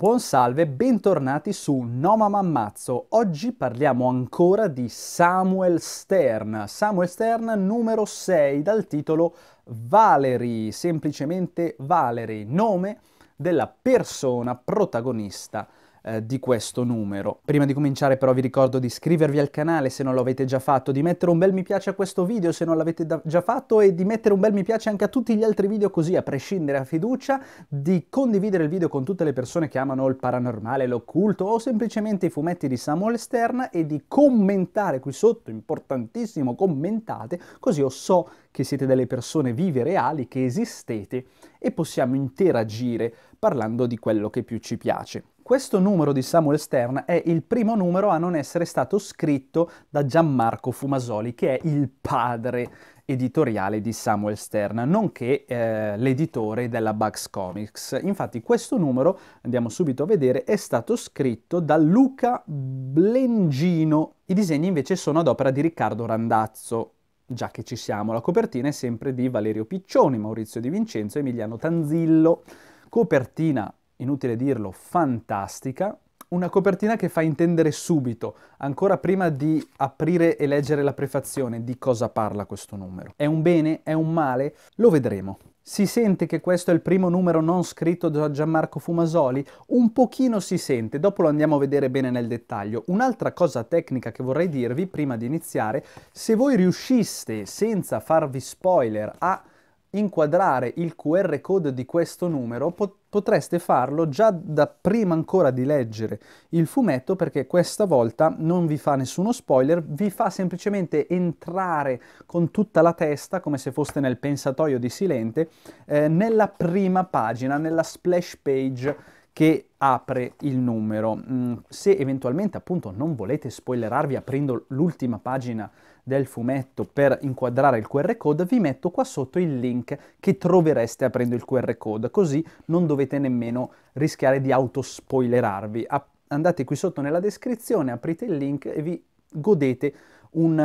Buon salve, bentornati su No Mamma Ammazzo. Oggi parliamo ancora di Samuel Stern, Samuel Stern numero 6 dal titolo Valerie, semplicemente Valerie, nome della persona protagonista eh, di questo numero. Prima di cominciare però vi ricordo di iscrivervi al canale se non lo avete già fatto, di mettere un bel mi piace a questo video se non l'avete già fatto e di mettere un bel mi piace anche a tutti gli altri video così a prescindere a fiducia, di condividere il video con tutte le persone che amano il paranormale, l'occulto o semplicemente i fumetti di Samuel Stern e di commentare qui sotto, importantissimo, commentate, così io so che siete delle persone vive reali, che esistete e possiamo interagire parlando di quello che più ci piace. Questo numero di Samuel Stern è il primo numero a non essere stato scritto da Gianmarco Fumasoli, che è il padre editoriale di Samuel Stern, nonché eh, l'editore della Bugs Comics. Infatti questo numero, andiamo subito a vedere, è stato scritto da Luca Blengino. I disegni invece sono ad opera di Riccardo Randazzo, già che ci siamo. La copertina è sempre di Valerio Piccioni, Maurizio Di Vincenzo e Emiliano Tanzillo. Copertina inutile dirlo, fantastica, una copertina che fa intendere subito, ancora prima di aprire e leggere la prefazione, di cosa parla questo numero. È un bene? È un male? Lo vedremo. Si sente che questo è il primo numero non scritto da Gianmarco Fumasoli? Un pochino si sente, dopo lo andiamo a vedere bene nel dettaglio. Un'altra cosa tecnica che vorrei dirvi prima di iniziare, se voi riusciste senza farvi spoiler a inquadrare il QR code di questo numero, potreste farlo già da prima ancora di leggere il fumetto perché questa volta non vi fa nessuno spoiler, vi fa semplicemente entrare con tutta la testa, come se foste nel pensatoio di Silente, eh, nella prima pagina, nella splash page che apre il numero. Mm, se eventualmente appunto non volete spoilerarvi aprendo l'ultima pagina del fumetto per inquadrare il QR code, vi metto qua sotto il link che trovereste aprendo il QR code, così non dovete nemmeno rischiare di autospoilerarvi. Andate qui sotto nella descrizione, aprite il link e vi godete un,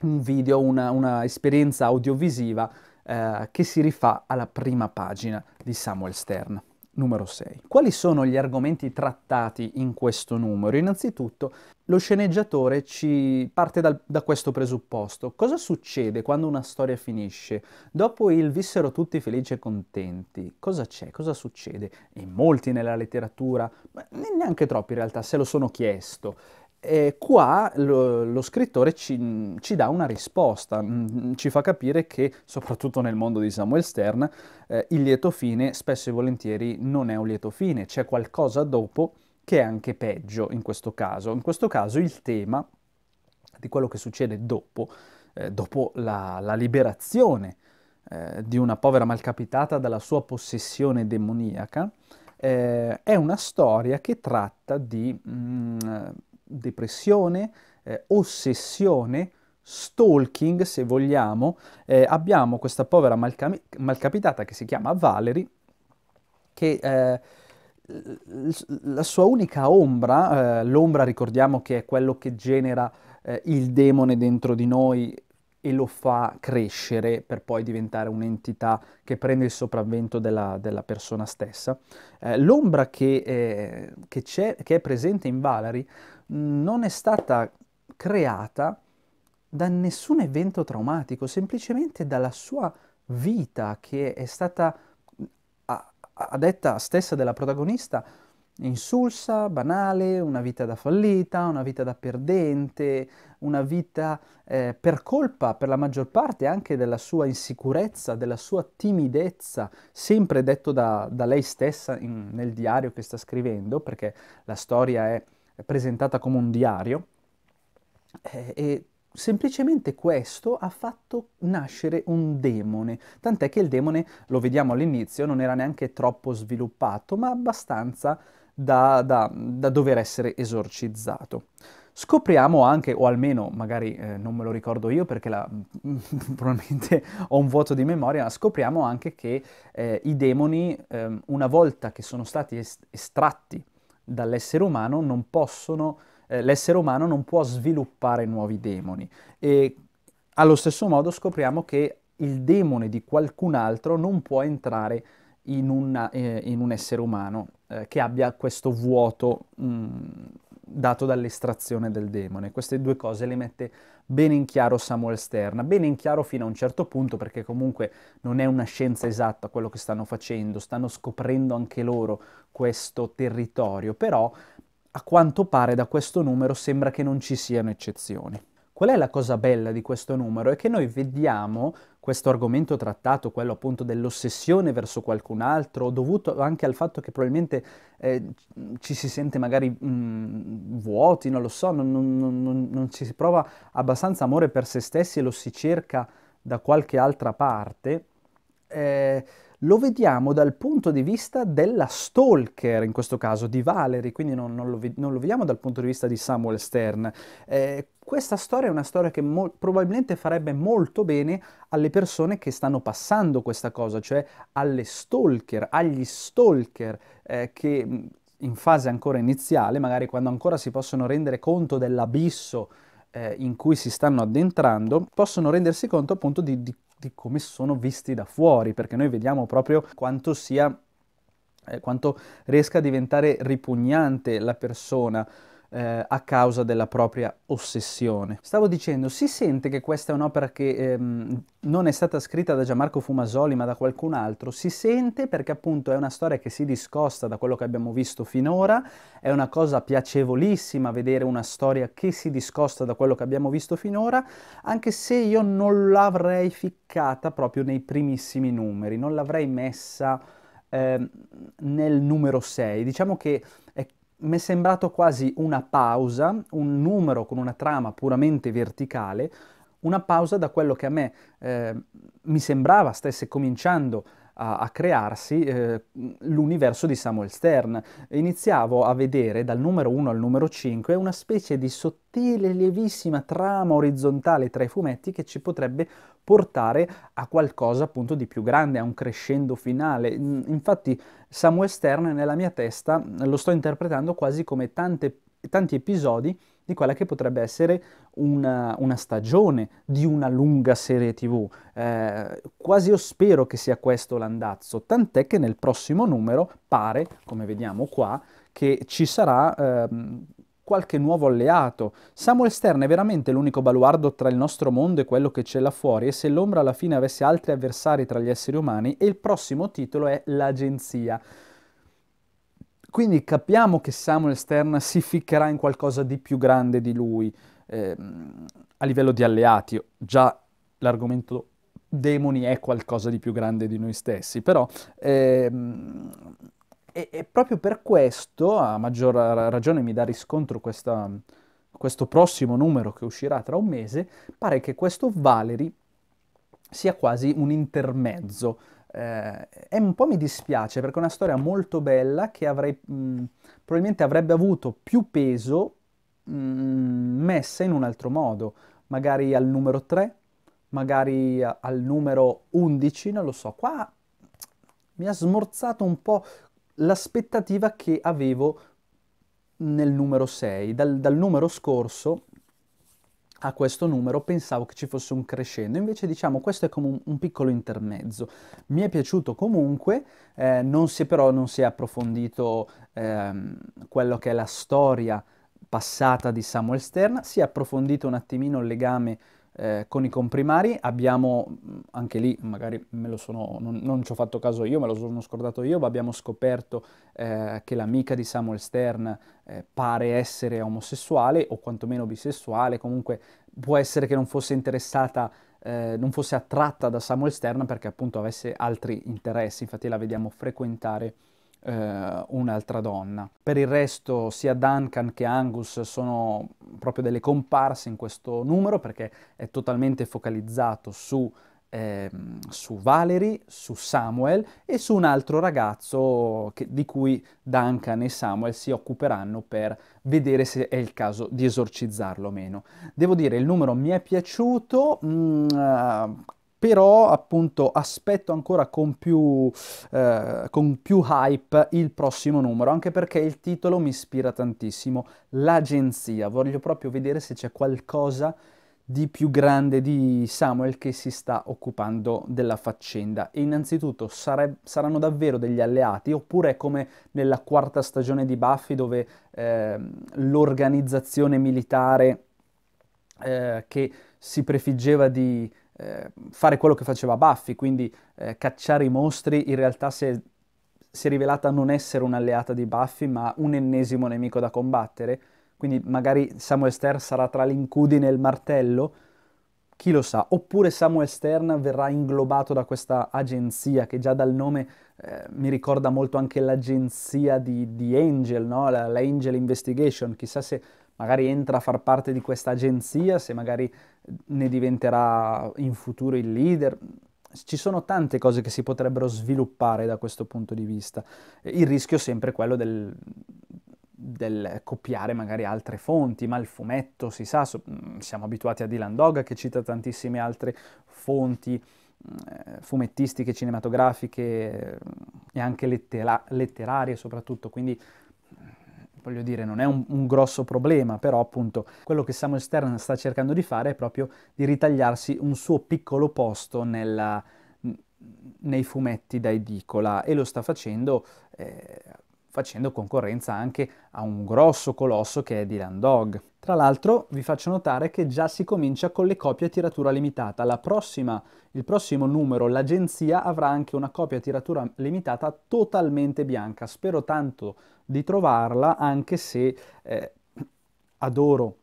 un video, una, una, esperienza audiovisiva eh, che si rifà alla prima pagina di Samuel Stern numero 6. Quali sono gli argomenti trattati in questo numero? Innanzitutto lo sceneggiatore ci parte dal, da questo presupposto. Cosa succede quando una storia finisce? Dopo il vissero tutti felici e contenti, cosa c'è? Cosa succede? E molti nella letteratura, ma neanche troppi in realtà, se lo sono chiesto. E qua lo, lo scrittore ci, ci, dà una risposta, mm, mm, ci fa capire che, soprattutto nel mondo di Samuel Stern, eh, il lieto fine spesso e volentieri non è un lieto fine, c'è qualcosa dopo che è anche peggio in questo caso. In questo caso il tema di quello che succede dopo, eh, dopo la, la liberazione eh, di una povera malcapitata dalla sua possessione demoniaca, eh, è una storia che tratta di... Mh, mm, depressione, eh, ossessione, stalking se vogliamo, eh, abbiamo questa povera malcami- malcapitata che si chiama Valerie che eh, la sua unica ombra, eh, l'ombra ricordiamo che è quello che genera eh, il demone dentro di noi e lo fa crescere per poi diventare un'entità che prende il sopravvento della, della persona stessa. Eh, l'ombra che, eh, che, che, è presente in Valerie non è stata creata da nessun evento traumatico, semplicemente dalla sua vita che è stata, a, a detta stessa della protagonista, insulsa, banale, una vita da fallita, una vita da perdente, una vita eh, per colpa, per la maggior parte anche della sua insicurezza, della sua timidezza, sempre detto da, da lei stessa in, nel diario che sta scrivendo, perché la storia è presentata come un diario eh, e semplicemente questo ha fatto nascere un demone, tant'è che il demone, lo vediamo all'inizio, non era neanche troppo sviluppato, ma abbastanza da, da, da dover essere esorcizzato. Scopriamo anche, o almeno magari eh, non me lo ricordo io perché la, probabilmente ho un vuoto di memoria, ma scopriamo anche che eh, i demoni, eh, una volta che sono stati est- estratti dall'essere umano non possono, eh, l'essere umano non può sviluppare nuovi demoni e allo stesso modo scopriamo che il demone di qualcun altro non può entrare in, una, eh, in un essere umano eh, che abbia questo vuoto mh, mm, dato dall'estrazione del demone. Queste due cose le mette bene in chiaro Samuel Stern, bene in chiaro fino a un certo punto perché comunque non è una scienza esatta quello che stanno facendo, stanno scoprendo anche loro questo territorio, però a quanto pare da questo numero sembra che non ci siano eccezioni. Qual è la cosa bella di questo numero? È che noi vediamo questo argomento trattato, quello appunto dell'ossessione verso qualcun altro, dovuto anche al fatto che probabilmente eh, ci si sente magari mh, mm, vuoti, non lo so, non, non, non, non ci si prova abbastanza amore per se stessi e lo si cerca da qualche altra parte, eh, lo vediamo dal punto di vista della stalker, in questo caso di Valerie, quindi non, non, lo, non, lo, vediamo dal punto di vista di Samuel Stern. Eh, questa storia è una storia che mo- probabilmente farebbe molto bene alle persone che stanno passando questa cosa, cioè alle stalker, agli stalker eh, che mm, in fase ancora iniziale, magari quando ancora si possono rendere conto dell'abisso eh, in cui si stanno addentrando, possono rendersi conto appunto di, di, di come sono visti da fuori, perché noi vediamo proprio quanto sia eh, quanto riesca a diventare ripugnante la persona eh, a causa della propria ossessione. Stavo dicendo, si sente che questa è un'opera che ehm, non è stata scritta da Gianmarco Fumasoli ma da qualcun altro, si sente perché appunto è una storia che si discosta da quello che abbiamo visto finora, è una cosa piacevolissima vedere una storia che si discosta da quello che abbiamo visto finora, anche se io non l'avrei ficcata proprio nei primissimi numeri, non l'avrei messa eh, nel numero 6. Diciamo che è mi è sembrato quasi una pausa, un numero con una trama puramente verticale, una pausa da quello che a me eh, mi sembrava stesse cominciando a, a crearsi eh, l'universo di Samuel Stern. Iniziavo a vedere dal numero 1 al numero 5 una specie di sottile, lievissima trama orizzontale tra i fumetti che ci potrebbe portare a qualcosa appunto di più grande, a un crescendo finale. Mm, infatti Samuel Stern nella mia testa lo sto interpretando quasi come tante, tanti episodi di quella che potrebbe essere una, una stagione di una lunga serie tv. Eh, quasi io spero che sia questo l'andazzo, tant'è che nel prossimo numero pare, come vediamo qua, che ci sarà... Ehm, qualche nuovo alleato. Samuel Stern è veramente l'unico baluardo tra il nostro mondo e quello che c'è là fuori e se l'ombra alla fine avesse altri avversari tra gli esseri umani e il prossimo titolo è l'agenzia. Quindi capiamo che Samuel Stern si ficcherà in qualcosa di più grande di lui eh, a livello di alleati. Già l'argomento demoni è qualcosa di più grande di noi stessi, però eh, e, e, proprio per questo, a maggior ragione mi dà riscontro questa, questo prossimo numero che uscirà tra un mese, pare che questo Valery sia quasi un intermezzo eh, e un po' mi dispiace perché è una storia molto bella che avrei, mh, mm, probabilmente avrebbe avuto più peso mh, mm, messa in un altro modo, magari al numero 3, magari a, al numero 11, non lo so. Qua mi ha smorzato un po' l'aspettativa che avevo nel numero 6, dal, dal numero scorso a questo numero pensavo che ci fosse un crescendo, invece diciamo questo è come un, un piccolo intermezzo. Mi è piaciuto comunque, eh, non si, però non si è approfondito ehm, quello che è la storia passata di Samuel Stern, si è approfondito un attimino il legame eh, con i comprimari, abbiamo, mm, anche lì magari me lo sono, non, non, ci ho fatto caso io, me lo sono scordato io, ma abbiamo scoperto eh, che l'amica di Samuel Stern eh, pare essere omosessuale o quantomeno bisessuale, comunque può essere che non fosse interessata, eh, non fosse attratta da Samuel Stern perché appunto avesse altri interessi, infatti la vediamo frequentare eh, un'altra donna. Per il resto sia Duncan che Angus sono proprio delle comparse in questo numero perché è totalmente focalizzato su eh, su Valerie, su Samuel e su un altro ragazzo che, di cui Duncan e Samuel si occuperanno per vedere se è il caso di esorcizzarlo o meno. Devo dire, il numero mi è piaciuto, mh, mm, eh, però appunto aspetto ancora con più, eh, con più hype il prossimo numero, anche perché il titolo mi ispira tantissimo, l'agenzia, voglio proprio vedere se c'è qualcosa di più grande di Samuel che si sta occupando della faccenda. E innanzitutto sare- saranno davvero degli alleati oppure come nella quarta stagione di Buffy dove eh, l'organizzazione militare eh, che si prefiggeva di eh, fare quello che faceva Buffy, quindi eh, cacciare i mostri, in realtà si è, si è rivelata non essere un'alleata di Buffy, ma un ennesimo nemico da combattere. Quindi magari Samuel Stern sarà tra l'incudine e il martello, chi lo sa, oppure Samuel Stern verrà inglobato da questa agenzia che già dal nome eh, mi ricorda molto anche l'agenzia di, di Angel, no? la, la Angel Investigation, chissà se magari entra a far parte di questa agenzia, se magari ne diventerà in futuro il leader. Ci sono tante cose che si potrebbero sviluppare da questo punto di vista. Il rischio è sempre quello del, del copiare magari altre fonti, ma il fumetto si sa, siamo abituati a Dylan Dog che cita tantissime altre fonti eh, fumettistiche, cinematografiche eh, e anche lettera- letterarie soprattutto, quindi voglio dire, non è un, un grosso problema, però appunto quello che Samuel Stern sta cercando di fare è proprio di ritagliarsi un suo piccolo posto nella, nei fumetti da edicola e lo sta facendo eh, facendo concorrenza anche a un grosso colosso che è Dylan Dog. Tra l'altro vi faccio notare che già si comincia con le copie a tiratura limitata. La Prossima, il prossimo numero, l'agenzia, avrà anche una copia a tiratura limitata totalmente bianca. Spero tanto di trovarla, anche se eh, adoro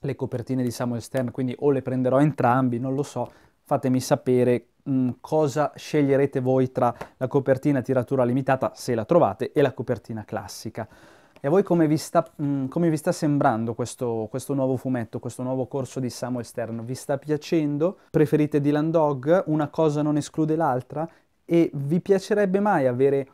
le copertine di Samuel Stern, quindi o le prenderò entrambi, non lo so. Fatemi sapere mh, mm, cosa sceglierete voi tra la copertina tiratura limitata, se la trovate, e la copertina classica. E a voi come vi sta, mh, mm, come vi sta sembrando questo, questo, nuovo fumetto, questo nuovo corso di Samuel Stern? Vi sta piacendo? Preferite Dylan Dog? Una cosa non esclude l'altra? E vi piacerebbe mai avere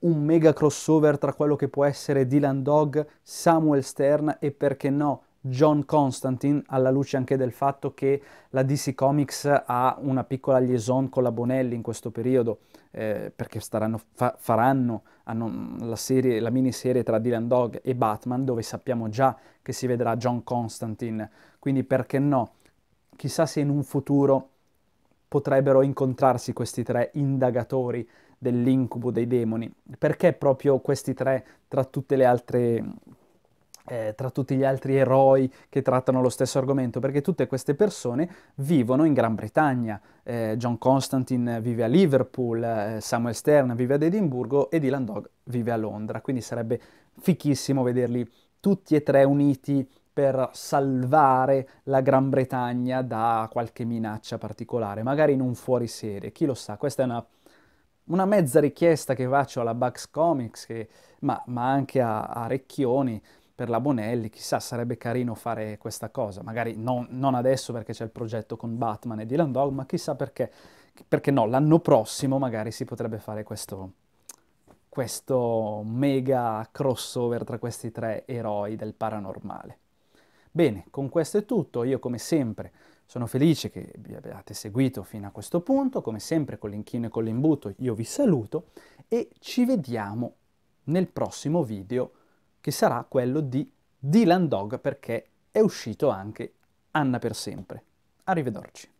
un mega crossover tra quello che può essere Dylan Dog, Samuel Stern e perché no John Constantine, alla luce anche del fatto che la DC Comics ha una piccola liaison con la Bonelli in questo periodo, eh, perché staranno, fa, faranno mm, la, serie, la miniserie tra Dylan Dog e Batman, dove sappiamo già che si vedrà John Constantine, quindi perché no? Chissà se in un futuro potrebbero incontrarsi questi tre indagatori dell'incubo dei demoni. Perché proprio questi tre tra tutte le altre eh, tra tutti gli altri eroi che trattano lo stesso argomento, perché tutte queste persone vivono in Gran Bretagna. Eh, John Constantine vive a Liverpool, eh, Samuel Stern vive ad Edimburgo e Dylan Dog vive a Londra, quindi sarebbe fichissimo vederli tutti e tre uniti per salvare la Gran Bretagna da qualche minaccia particolare, magari in un fuorisede, chi lo sa, questa è una una mezza richiesta che faccio alla Bugs Comics, che, ma, ma, anche a, a Recchioni, per la Bonelli, chissà, sarebbe carino fare questa cosa, magari non, non adesso perché c'è il progetto con Batman e Dylan Dog, ma chissà perché, perché no, l'anno prossimo magari si potrebbe fare questo, questo mega crossover tra questi tre eroi del paranormale. Bene, con questo è tutto, io come sempre sono felice che vi abbiate seguito fino a questo punto, come sempre con l'inchino e con l'imbuto io vi saluto e ci vediamo nel prossimo video che sarà quello di Dylan Dog perché è uscito anche Anna per sempre. Arrivederci.